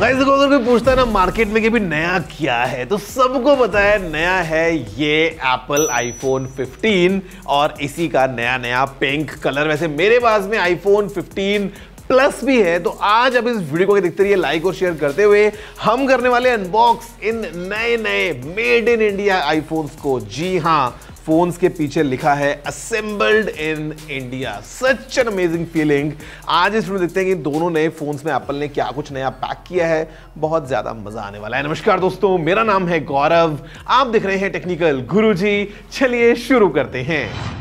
guys अगर कोई पूछता है ना मार्केट में कि भी नया क्या है तो सबको बताया नया है ये एप्पल आईफोन 15 और इसी का नया नया पिंक कलर वैसे मेरे पास में आईफोन 15 प्लस भी है तो आज अब इस वीडियो को देखते रहिए लाइक और शेयर करते हुए हम करने वाले अनबॉक्स इन नए नए मेड इन इंडिया आईफोन्स को जी हाँ फोन्स के पीछे लिखा है assembled in India such an amazing feeling आज इस वीडियो देखते हैं कि दोनों नए फोन्स में एप्पल ने क्या कुछ नया पैक किया है बहुत ज्यादा मजा आने वाला है नमस्कार दोस्तों मेरा नाम है गौरव आप देख रहे हैं टेक्निकल गुरुजी चलिए शुरू करते हैं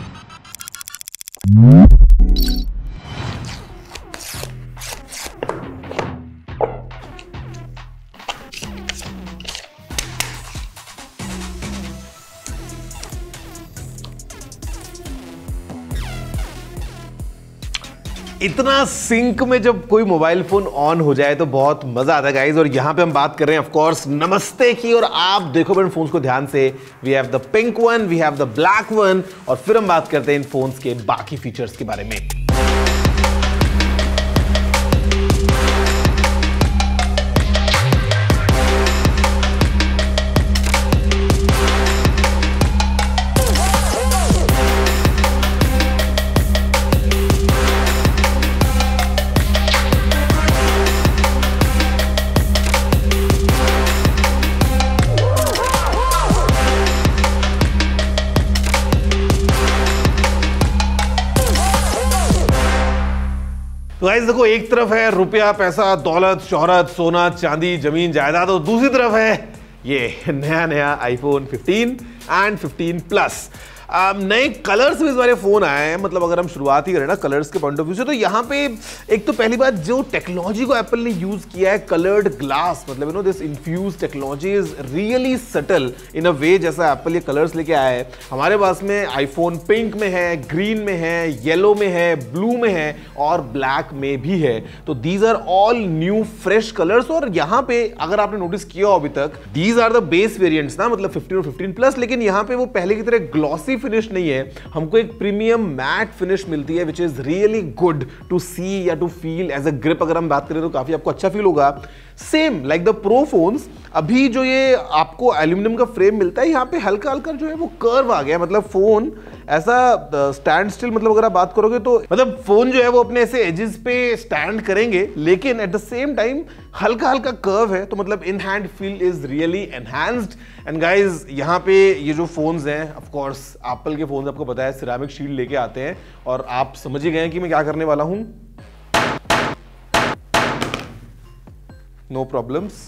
इतना सिंक में जब कोई मोबाइल फोन ऑन हो जाए तो बहुत मजा आता है गाइज और यहाँ पे हम बात कर रहे हैं ऑफकोर्स नमस्ते की और आप देखो मेरे फोन को ध्यान से we have the pink one we have the black one और फिर हम बात करते हैं इन फोन्स के बाकी फीचर्स के बारे में गाइस देखो एक तरफ है रुपया पैसा दौलत शोहरत सोना चांदी जमीन जायदाद और दूसरी तरफ है ये नया नया आईफोन 15 एंड 15 प्लस नए कलर्स में इस बारे फ़ोन आए हैं मतलब अगर हम शुरुआत ही करें ना कलर्स के पॉइंट ऑफ व्यू से तो यहाँ पे एक तो पहली बात जो टेक्नोलॉजी को एप्पल ने यूज़ किया है कलर्ड ग्लास मतलब you know this infuse technology is really subtle in a way जैसा एप्पल ये कलर्स लेके आया है हमारे पास में आईफोन पिंक में है ग्रीन में है येलो में है ब्लू में है और ब्लैक में भी है तो these are all new fresh colours और यहाँ पे अगर आपने नोटिस किया हो अभी तक these are the base variants ना मतलब फिफ्टीन और फिफ्टीन प्लस लेकिन यहाँ पे वो पहले की तरह ग्लॉसी फिनिश नहीं है हमको एक प्रीमियम मैट फिनिश मिलती है which is really good to see या to feel as a grip अगर हम बात करें तो काफ़ी आपको अच्छा फील होगा same like the pro phones अभी जो ये आपको एल्यूमिनियम का फ्रेम मिलता है यहाँ पे हल्का हल्का जो है वो कर्व आ गया मतलब फ़ोन ऐसा स्टैंड स्टिल मतलब अगर आप बात करोगे तो मतलब फोन जो है वो अपने ऐसे एजेस पे स्टैंड करेंगे लेकिन एट द सेम टाइम हल्का हल्का कर्व है तो मतलब in hand feel is really enhanced and guys यहाँ पे ये जो फोन्स हैं ऑफकोर्स एप्पल के फोन आपको बताया है सिरामिक शील्ड लेके आते हैं और आप समझ ही गए कि मैं क्या करने वाला हूँ no problems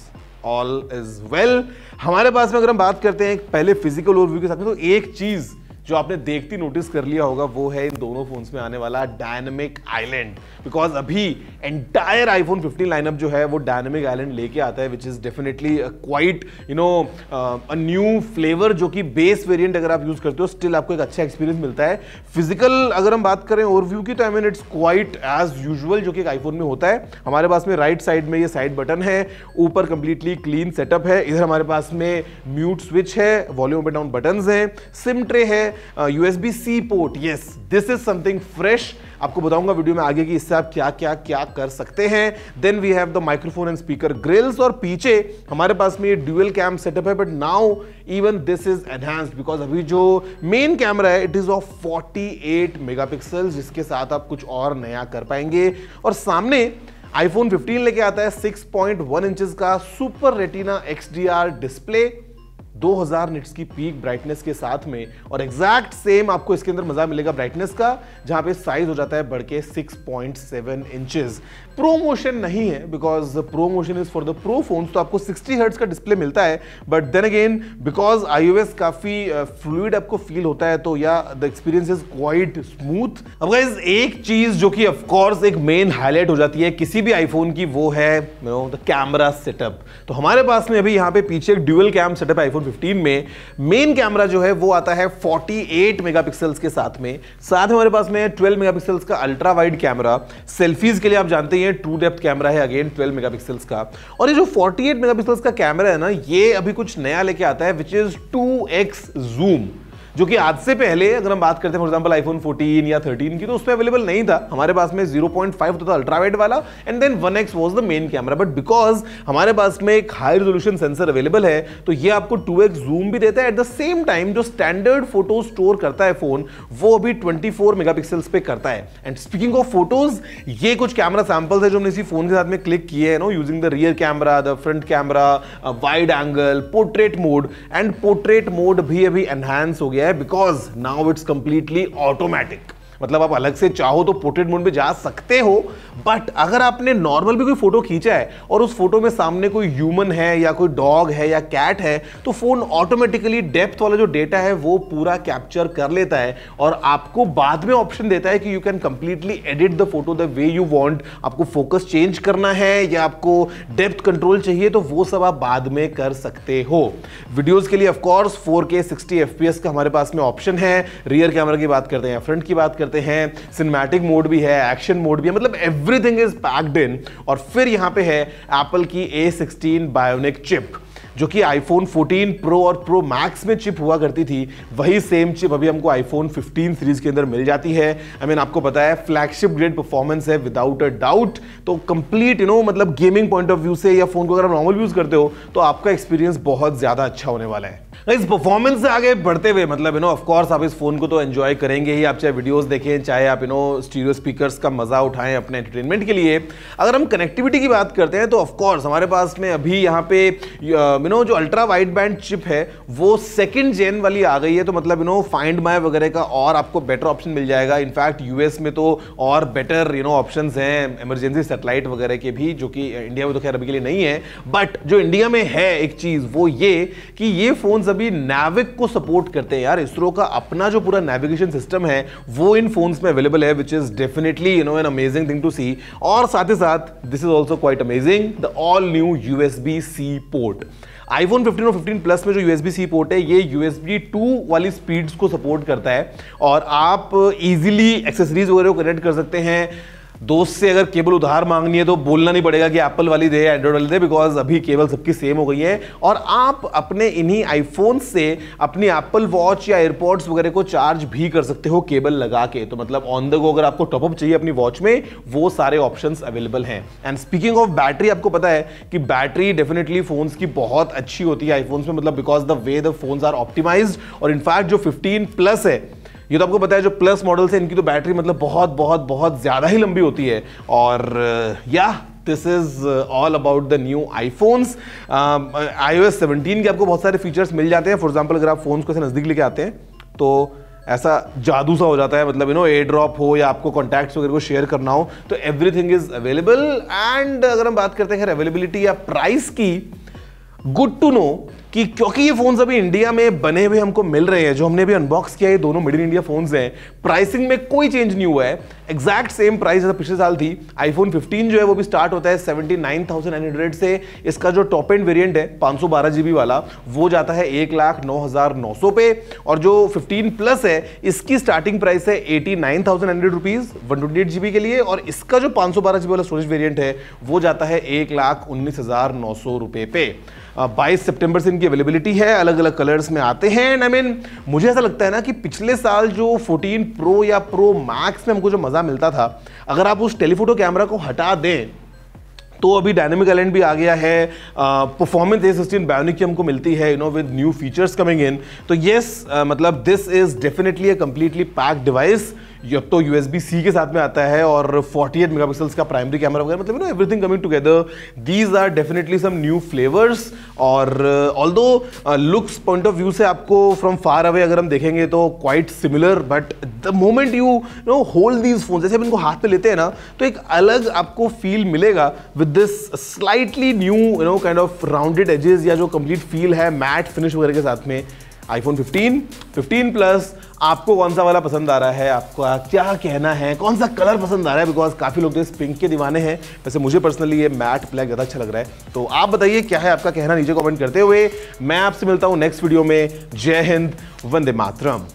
all is well हमारे पास में अगर हम बात करते हैं पहले फिजिकल ओवरव्यू के साथ में तो एक चीज़ जो आपने देखती नोटिस कर लिया होगा वो है इन दोनों फोन्स में आने वाला डायनेमिक आइलैंड बिकॉज अभी एंटायर आईफोन 15 लाइनअप जो है वो डायनेमिक आइलैंड लेके आता है which is definitely quite you know a new flavour जो कि बेस वेरिएंट अगर आप यूज करते हो स्टिल आपको एक अच्छा एक्सपीरियंस मिलता है फिजिकल अगर हम बात करें ओवरव्यू की तो I mean it's quite as usual जो कि एक आईफोन में होता है हमारे पास में राइट साइड में ये साइड बटन है ऊपर कंप्लीटली क्लीन सेटअप है इधर हमारे पास में म्यूट स्विच है वॉल्यूम डाउन बटन है सिम ट्रे है U S B C port yes this is something fresh आपको बताऊंगा वीडियो में आगे कि इससे आप क्या क्या क्या कर सकते हैं then we have the microphone and speaker grills और पीछे हमारे पास में ये ड्यूएल कैम सेटअप है but now even this is enhanced because अभी जो मेन कैमरा है it is of 48 eight mega जिसके साथ आप कुछ और नया कर पाएंगे और सामने आईफोन 15 लेके आता है 6.1 इंचेस का super retina XDR display 2000 nits की पीक ब्राइटनेस के साथ में और एग्जैक्ट सेम आपको इसके अंदर मजा मिलेगा ब्राइटनेस का जहां पे साइज हो जाता है बढ़ के six point seven inches promotion नहीं है because promotion is for the pro phone तो आपको सिक्सटी हर्ट्स का डिस्प्ले मिलता है but then again because iOS काफी फ्लूड uh, आपको फील होता है तो या the experience is quite smooth अब गाइज एक चीज जो कि ऑफकोर्स एक मेन हाईलाइट हो जाती है किसी भी आईफोन की वो है कैमरा you सेटअप know, तो हमारे पास में अभी यहाँ पे पीछे एक ड्यूएल कैम सेटअप आईफोन 15 में मेन कैमरा जो है वो आता है 48 मेगापिक्सल्स के साथ में साथ में हमारे पास में 12 मेगापिक्सल्स का अल्ट्रा वाइड कैमरा सेल्फीज के लिए आप जानते हैं टू डेप्थ कैमरा है अगेन 12 मेगापिक्सल्स का और ये जो 48 मेगापिक्सल्स का कैमरा है ना ये अभी कुछ नया लेके आता है विच इज 2x जूम जो कि आज से पहले अगर हम बात करते हैं फॉर एग्जाम्पल आईफोन 14 या 13 की तो उसमें अवेलेबल नहीं था हमारे पास में 0.5 पॉइंट तो था अल्ट्रावाइट वाला and then X was the main camera but because हमारे पास में एक हाई रिजोल्यूशन सेंसर अवेलेबल है तो ये आपको टू एक्स जूम भी देता है एट द सेम टाइम जो स्टैंडर्ड फोटो स्टोर करता है फोन वो अभी ट्वेंटी फोर मेगा पिक्सल्स पे करता है एंड स्पीकिंग ऑफ फोटोज ये कुछ कैमरा सैंपल्स है जो हमने इसी फोन के साथ में क्लिक किए हैं no using the rear camera the front camera wide angle portrait mode and portrait mode भी अभी एनहैंस हो गया गया है because now it's completely automatic मतलब आप अलग से चाहो तो पोर्ट्रेट मोड में जा सकते हो बट अगर आपने नॉर्मल भी कोई फोटो खींचा है और उस फोटो में सामने कोई ह्यूमन है या कोई डॉग है या कैट है तो फोन ऑटोमेटिकली डेप्थ वाला जो डेटा है वो पूरा कैप्चर कर लेता है और आपको बाद में ऑप्शन देता है कि you can completely edit the photo the way you want आपको फोकस चेंज करना है या आपको डेप्थ कंट्रोल चाहिए तो वो सब आप बाद में कर सकते हो वीडियोज के लिए of course four K sixty F का हमारे पास में ऑप्शन है रियर कैमरा की बात करते हैं फ्रंट की बात करते हैं करते हैं सिनेमैटिक मोड भी है एक्शन मोड भी है मतलब एवरीथिंग इज पैक्ड इन और फिर यहाँ पे है एप्पल की ए सिक्सटीन बायोनिक चिप जो कि आईफोन 14 प्रो और प्रो मैक्स में चिप हुआ करती थी वही सेम चिप अभी हमको आईफोन 15 सीरीज के अंदर मिल जाती है आई I मीन mean, आपको पता है फ्लैगशिप ग्रेड परफॉर्मेंस है विदाउट अ डाउट तो कंप्लीट यू नो मतलब गेमिंग पॉइंट ऑफ व्यू से या फोन को अगर आप नॉर्मल यूज करते हो तो आपका एक्सपीरियंस बहुत ज्यादा अच्छा होने वाला है इस परफॉर्मेंस से आगे बढ़ते हुए मतलब यू नो ऑफकोर्स आप इस फ़ोन को तो एंजॉय करेंगे ही आप चाहे वीडियोस देखें चाहे आप यू नो स्टीरियो स्पीकर्स का मज़ा उठाएं अपने एंटरटेनमेंट के लिए अगर हम कनेक्टिविटी की बात करते हैं तो ऑफकोर्स हमारे पास में अभी यहाँ पे यू uh, नो जो अल्ट्रा वाइड बैंड चिप है वो सेकेंड जेन वाली आ गई है तो मतलब यू नो फाइंड माई वगैरह का और आपको बेटर ऑप्शन मिल जाएगा इनफैक्ट यूएस में तो और बेटर यू नो ऑप्शन हैं इमरजेंसी सेटेलाइट वगैरह के भी जो कि इंडिया में तो खैर अभी के लिए नहीं है बट जो इंडिया में है एक चीज़ वो ये कि ये फ़ोन अभी नेविक को सपोर्ट करते हैं यार इसरो का अपना जो पूरा नेविगेशन सिस्टम है वो इन फोन्स में अवेलेबल है which is definitely you know an amazing thing to see और साथ ही साथ this is also quite amazing the all new USB C port iPhone 15 और 15 प्लस में जो यूएसबी सी पोर्ट है ये यूएसबी 2 वाली स्पीड्स को सपोर्ट करता है और आप इजीली एक्सेसरीज वगैरह को कनेक्ट कर सकते हैं दोस्त से अगर केबल उधार मांगनी है तो बोलना नहीं पड़ेगा कि एप्पल वाली दे एंड्रॉइड वाली दे बिकॉज अभी केबल सबकी सेम हो गई है और आप अपने इन्हीं आईफोन से अपनी एप्पल वॉच या एयरपोर्ट्स वगैरह को चार्ज भी कर सकते हो केबल लगा के तो मतलब ऑन द गो अगर आपको टॉपअप चाहिए अपनी वॉच में वो सारे ऑप्शन अवेलेबल हैं एंड स्पीकिंग ऑफ बैटरी आपको पता है कि बैटरी डेफिनेटली फोन्स की बहुत अच्छी होती है आईफोन्स में मतलब because the way the phones are optimize और इनफैक्ट जो फिफ्टीन प्लस है ये तो आपको पता है जो प्लस मॉडल्स हैं इनकी तो बैटरी मतलब बहुत बहुत बहुत ज़्यादा ही लंबी होती है और या this is all about the new iPhones I O S seventeen के आपको बहुत सारे फीचर्स मिल जाते हैं फॉर एग्जाम्पल अगर आप फोन को ऐसे नज़दीक लेके आते हैं तो ऐसा जादू सा हो जाता है मतलब यू नो एयर ड्रॉप हो या आपको कॉन्टैक्ट्स वगैरह को शेयर करना हो तो एवरीथिंग इज अवेलेबल एंड अगर हम बात करते हैं अवेलेबिलिटी या प्राइस की गुड टू नो कि क्योंकि ये फोन्स अभी इंडिया में बने हुए हमको मिल रहे हैं जो हमने भी अनबॉक्स किया ये दोनों मिड इन इंडिया फोन्स हैं प्राइसिंग में कोई चेंज नहीं हुआ है एग्जैक्ट सेम प्राइस जैसा पिछले साल थी आईफोन 15 जो है वो भी स्टार्ट होता है 79,900 से इसका जो टॉप एंड वेरियंट है 512 जीबी वाला वो जाता है एक लाख नौ हज़ार नौ सौ पे और जो फिफ्टीन प्लस है इसकी स्टार्टिंग प्राइस है eighty nine thousand hundred rupees one twenty eight GB के लिए और इसका जो पाँच सौ बारह जीबी वाला स्टोरेज वेरियंट है वो जाता है एक लाख उन्नीस हज़ार नौ सौ रुपये पे बाईस सेप्टेम्बर से इनकी अवेलेबिलिटी है अलग अलग कलर्स में आते हैं एंड आई मीन मुझे ऐसा लगता है ना कि पिछले साल जो 14 प्रो या प्रो मैक्स में हमको जो मज़ा मिलता था अगर आप उस टेलीफोटो कैमरा को हटा दें तो अभी डायनेमिक एलेंट भी आ गया है परफॉर्मेंस ए सिक्सटीन बायोनिक की हमको मिलती है you know with new features coming in तो येस मतलब this is definitely a completely pack device ये अब तो यू सी के साथ में आता है और 48 मेगापिक्सल्स का प्राइमरी कैमरा वगैरह मतलब you know everything coming together these are definitely some new flavours और although looks point of view से आपको फ्रॉम फार अवे अगर हम देखेंगे तो quite similar but the moment you know hold these phone जैसे हम इनको हाथ पे लेते हैं ना तो एक अलग आपको फील मिलेगा with this slightly new you know kind of rounded edges या जो कंप्लीट फील है मैट फिनिश वगैरह के साथ में आईफोन 15, 15 प्लस आपको कौन सा वाला पसंद आ रहा है आपका क्या कहना है कौन सा कलर पसंद आ रहा है बिकॉज काफ़ी लोग तो इस पिंक के दीवाने हैं वैसे मुझे पर्सनली ये मैट ब्लैक ज़्यादा अच्छा लग रहा है तो आप बताइए क्या है आपका कहना नीचे कमेंट करते हुए मैं आपसे मिलता हूँ नेक्स्ट वीडियो में जय हिंद वंदे मातरम